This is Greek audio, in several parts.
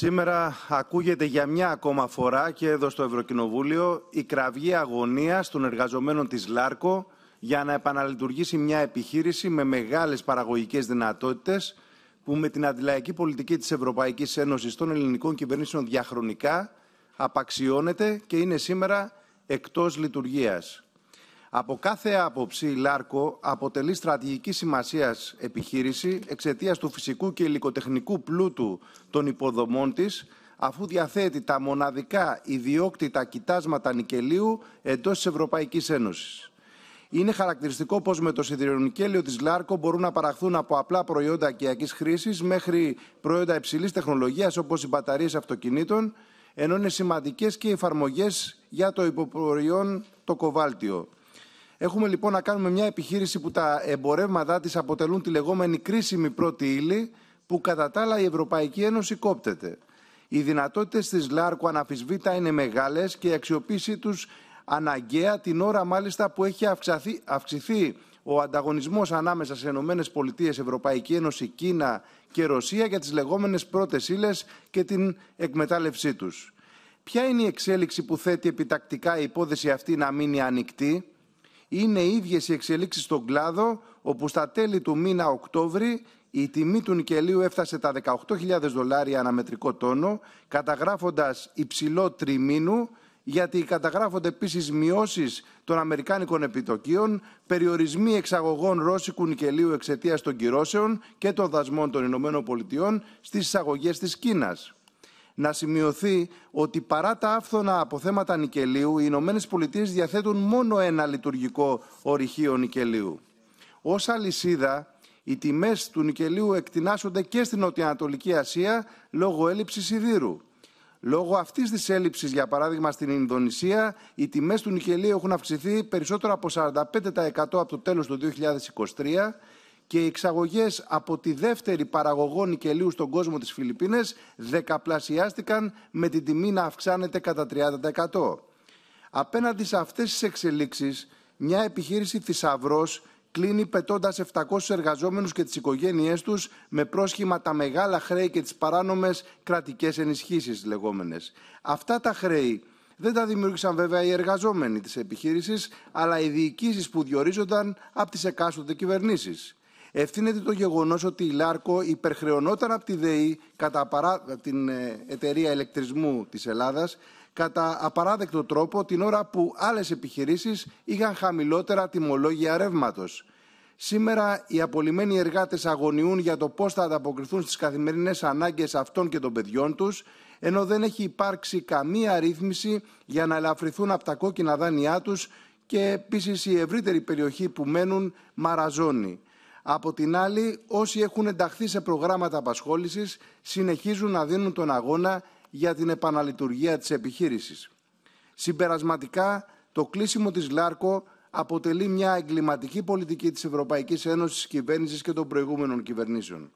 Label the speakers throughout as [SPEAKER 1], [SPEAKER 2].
[SPEAKER 1] Σήμερα ακούγεται για μια ακόμα φορά και εδώ στο Ευρωκοινοβούλιο η κραυγή αγωνίας των εργαζομένων της ΛΑΡΚΟ για να επαναλειτουργήσει μια επιχείρηση με μεγάλες παραγωγικές δυνατότητες που με την αντιλαϊκή πολιτική της Ευρωπαϊκής Ένωσης των ελληνικών κυβερνήσεων διαχρονικά απαξιώνεται και είναι σήμερα εκτός λειτουργίας. Από κάθε άποψη, η Λάρκο αποτελεί στρατηγική σημασίας επιχείρηση εξαιτίας του φυσικού και υλικοτεχνικού πλούτου των υποδομών της, αφού διαθέτει τα μοναδικά ιδιόκτητα κοιτάσματα νικελίου εντός της Ευρωπαϊκής Ένωσης. Είναι χαρακτηριστικό πως με το σιδηρονικέλιο της Λάρκο μπορούν να παραχθούν από απλά προϊόντα οικιακή χρήσης μέχρι προϊόντα υψηλής τεχνολογίας όπως οι μπαταρίες αυτοκινήτων, ενώ είναι σημαντικές και οι εφαρμογές για το υποπροϊόν το κοβάλτιο. Έχουμε λοιπόν να κάνουμε μια επιχείρηση που τα εμπορεύματά της αποτελούν τη λεγόμενη κρίσιμη πρώτη ύλη που κατά τα άλλα η Ευρωπαϊκή Ένωση κόπτεται. Οι δυνατότητες της ΛΑΡΚΟ αναφισβήτα είναι μεγάλες και η αξιοποίησή τους αναγκαία την ώρα μάλιστα που έχει αυξαθεί, αυξηθεί ο ανταγωνισμός ανάμεσα σε Ηνωμένε Ευρωπαϊκή Ένωση, Κίνα και Ρωσία για τις λεγόμενες πρώτες ύλες και την εκμετάλλευσή τους. Ποια είναι η εξέλιξη που θέτει επιτακτικά η υπόθεση αυτή να μείνει ανοιχτή είναι ίδιες οι εξελίξεις στον κλάδο, όπου στα τέλη του μήνα Οκτώβρη η τιμή του νικελίου έφτασε τα 18.000 δολάρια αναμετρικό τόνο, καταγράφοντας υψηλό τριμήνου, γιατί καταγράφονται επίσης μειώσεις των Αμερικάνικων επιτοκίων, περιορισμοί εξαγωγών ρώσικου νικελίου εξαιτίας των κυρώσεων και των δασμών των ΗΠΑ στις εισαγωγές της Κίνας να σημειωθεί ότι παρά τα άφθονα αποθέματα νικελίου, οι Ηνωμένες Πολιτείες διαθέτουν μόνο ένα λειτουργικό ορυχείο νικελίου. Ως αλυσίδα, οι τιμές του νικελίου εκτινάσσονται και στην Νοτιοανατολική Ασία λόγω έλλειψης σιδήρου. Λόγω αυτής της έλλειψης, για παράδειγμα στην Ινδονησία, οι τιμές του νικελίου έχουν αυξηθεί περισσότερο από 45% από το τέλος του 2023 και οι εξαγωγές από τη δεύτερη παραγωγό νικελίου στον κόσμο της Φιλιππίνες δεκαπλασιάστηκαν με την τιμή να αυξάνεται κατά 30%. Απέναντι σε αυτές τις εξελίξεις, μια επιχείρηση θησαυρός κλείνει πετώντας 700 εργαζόμενους και τις οικογένειές τους με πρόσχημα τα μεγάλα χρέη και τις παράνομες κρατικές ενισχύσεις λεγόμενες. Αυτά τα χρέη δεν τα δημιούργησαν βέβαια οι εργαζόμενοι της επιχείρησης, αλλά οι διοικήσεις που διορίζονταν από τις εκάστοτε κυβερνήσεις ευθύνεται το γεγονός ότι η Λάρκο υπερχρεωνόταν από τη ΔΕΗ, κατά παρά... την ε, εταιρεία ηλεκτρισμού της Ελλάδας, κατά απαράδεκτο τρόπο την ώρα που άλλες επιχειρήσεις είχαν χαμηλότερα τιμολόγια ρεύματος. Σήμερα οι απολυμμένοι εργάτες αγωνιούν για το πώς θα ανταποκριθούν στις καθημερινές ανάγκες αυτών και των παιδιών τους, ενώ δεν έχει υπάρξει καμία ρύθμιση για να ελαφρυθούν από τα κόκκινα δάνειά τους και επίσης η ευρύτερη περιοχή που μένουν μαραζώνει. Από την άλλη, όσοι έχουν ενταχθεί σε προγράμματα απασχόλησης συνεχίζουν να δίνουν τον αγώνα για την επαναλειτουργία της επιχείρησης. Συμπερασματικά, το κλείσιμο της ΛΑΡΚΟ αποτελεί μια εγκληματική πολιτική της Ευρωπαϊκής Ένωσης Κυβέρνησης και των προηγούμενων κυβερνήσεων.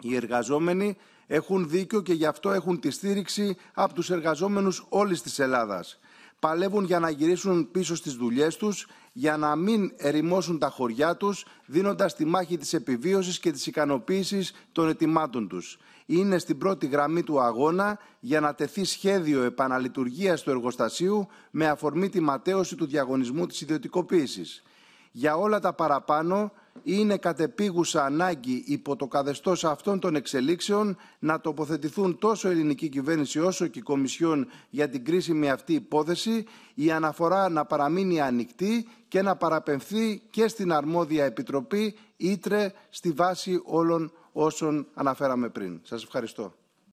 [SPEAKER 1] Οι εργαζόμενοι έχουν δίκιο και γι' αυτό έχουν τη στήριξη από τους εργαζόμενους όλης της Ελλάδας παλεύουν για να γυρίσουν πίσω στις δουλειές τους, για να μην ερημώσουν τα χωριά τους, δίνοντας τη μάχη της επιβίωσης και της ικανοποίησης των ετοιμάτων τους. Είναι στην πρώτη γραμμή του αγώνα για να τεθεί σχέδιο επαναλειτουργίας του εργοστασίου με αφορμή τη ματέωση του διαγωνισμού της ιδιωτικοποίησης. Για όλα τα παραπάνω, είναι κατεπίγουσα ανάγκη υπό το καθεστώς αυτών των εξελίξεων να τοποθετηθούν τόσο η ελληνική κυβέρνηση όσο και η Κομισιόν για την κρίσιμη αυτή υπόθεση, η αναφορά να παραμείνει ανοιχτή και να παραπεμφθεί και στην αρμόδια Επιτροπή Ήτρε στη βάση όλων όσων αναφέραμε πριν. Σας ευχαριστώ.